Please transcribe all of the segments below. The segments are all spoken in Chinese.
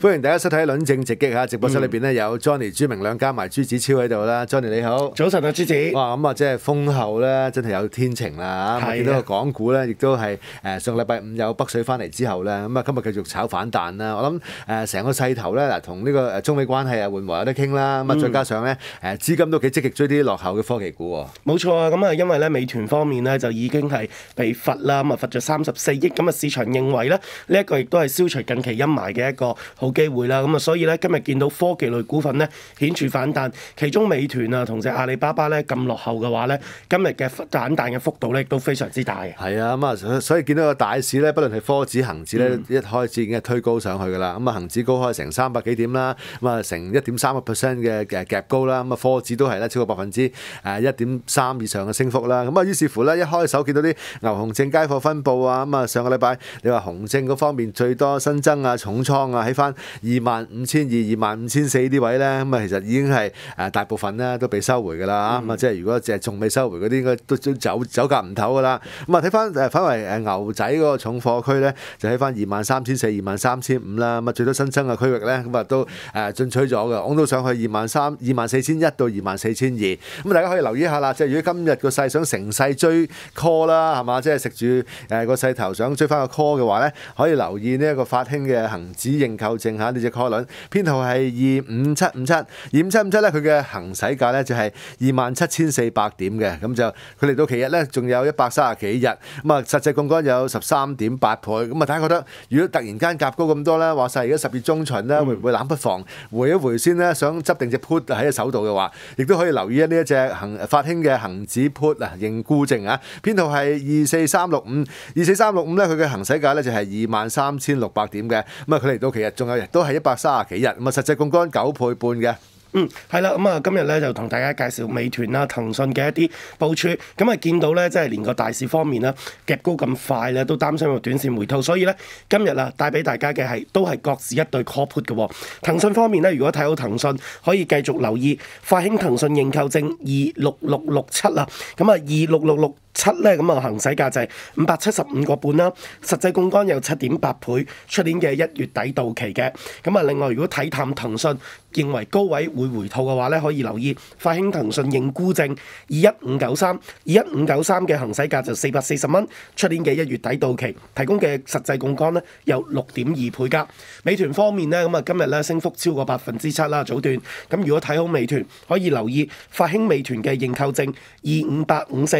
欢迎大家收睇《论政直击》吓，直播室里边咧有 Johnny、朱明亮加埋朱子超喺度啦。Johnny 你好，早晨啊，朱子。哇，咁啊，即系丰厚咧，真系有天晴啦吓，咁啊，见到个港股咧，亦都系诶上礼拜五有北水翻嚟之后咧，咁啊，今日继续炒反弹啦。我谂诶，成个势头咧，嗱，同呢个诶中美关系啊，缓和有得倾啦。咁啊，再加上咧，诶，资金都几积极追啲落后嘅科技股。冇错啊，咁啊，因为咧美团方面咧就已经系被罚啦，咁啊罚咗三十四亿，咁啊市场认为咧呢一个亦都系消除近期阴霾嘅一个。冇機會啦，咁啊，所以咧今日見到科技類股份咧顯著反彈，其中美團啊同只阿里巴巴咧咁落後嘅話咧，今日嘅反彈嘅幅度咧都非常之大。係啊，咁啊，所以見到個大市咧，不論係科指、恆指咧，一開始已經推高上去噶啦，咁啊，恆指高開成三百幾點啦，咁啊，成一點三個 percent 嘅嘅夾高啦，咁啊，科指都係咧超過百分之誒一點三以上嘅升幅啦，咁啊，於是乎咧一開手見到啲牛熊證街貨分佈啊，咁啊，上個禮拜你話紅證嗰方面最多新增啊重倉啊喺翻。二萬五千二、二萬五千四啲位咧，咁啊其實已經係大部分咧都被收回㗎啦，咁啊即係如果淨係仲未收回嗰啲，應該都都走走格唔透㗎啦。咁啊睇翻誒反為牛仔嗰個重貨區咧，就喺翻二萬三千四、二萬三千五啦。咁啊最多新增嘅區域咧，咁啊都誒進取咗嘅，往到上去二萬三、二萬四千一到二萬四千二。咁大家可以留意下啦，即係如果今日個勢想成勢追 call 啦，係嘛？即係食住誒個勢頭想追翻個 call 嘅話咧，可以留意呢一個法興嘅恆指認購者。定下呢只 call 輪，編號係二五七五七，二五七五七咧，佢嘅行使價咧就係二萬七千四百點嘅，咁就佢嚟到期日咧，仲有一百三十幾日，咁啊實際共嗰有十三點八倍，咁啊大家覺得如果突然間夾高咁多咧，話晒而家十月中旬咧，會唔会攬不防回一回先咧？想執定只 put 喺手度嘅話，亦都可以留意一呢一隻行法興嘅恒指 put 啊，认沽证啊，編號係二四三六五，二四三六五咧，佢嘅行使價咧就係二萬三千六百點嘅，咁啊佢嚟到期日仲有。都系一百三十几日咁啊，實際共杆九倍半嘅。嗯，系啦，咁啊，今日咧就同大家介紹美團啦、騰訊嘅一啲部署。咁啊，見到咧，即係連個大市方面啦，夾高咁快咧，都擔心个短線回吐，所以咧今日啊，帶俾大家嘅係都係各自一對 c o r p o r t 嘅。騰訊方面咧，如果睇好騰訊可以繼續留意發興騰訊認購證二六六六七啦，咁啊二六六六。七咧咁啊，行使價就係五百七十五個半啦，實際供幹有七點八倍，出年嘅一月底到期嘅。咁啊，另外如果睇探騰訊，認為高位會回吐嘅話咧，可以留意發興騰訊認沽證二一五九三，二一五九三嘅行使價就四百四十蚊，出年嘅一月底到期，提供嘅實際供幹咧有六點二倍加。美團方面咧，咁啊今日咧升幅超過百分之七啦，早段咁如果睇好美團，可以留意發興美團嘅認購證二五八五四。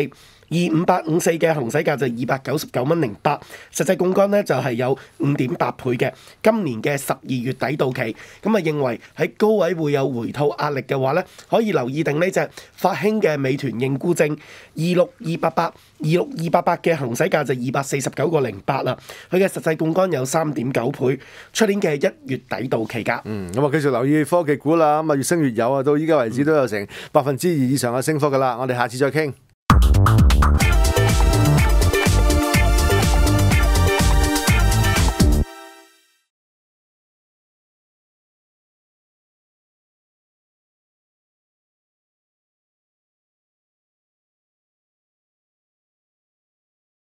二五八五四嘅行使價就二百九十九蚊零八，實際杠杆呢就係有五點八倍嘅。今年嘅十二月底到期，咁啊，認為喺高位會有回吐壓力嘅話呢可以留意定呢只發興嘅美團認沽證二六二八八，二六二八八嘅行使價就二百四十九個零八啦。佢嘅實際杠杆有三點九倍，出年嘅一月底到期噶。嗯，咁啊，繼續留意科技股啦。咁啊，越升越有啊，到依家為止都有成百分之二以上嘅升幅噶啦。我哋下次再傾。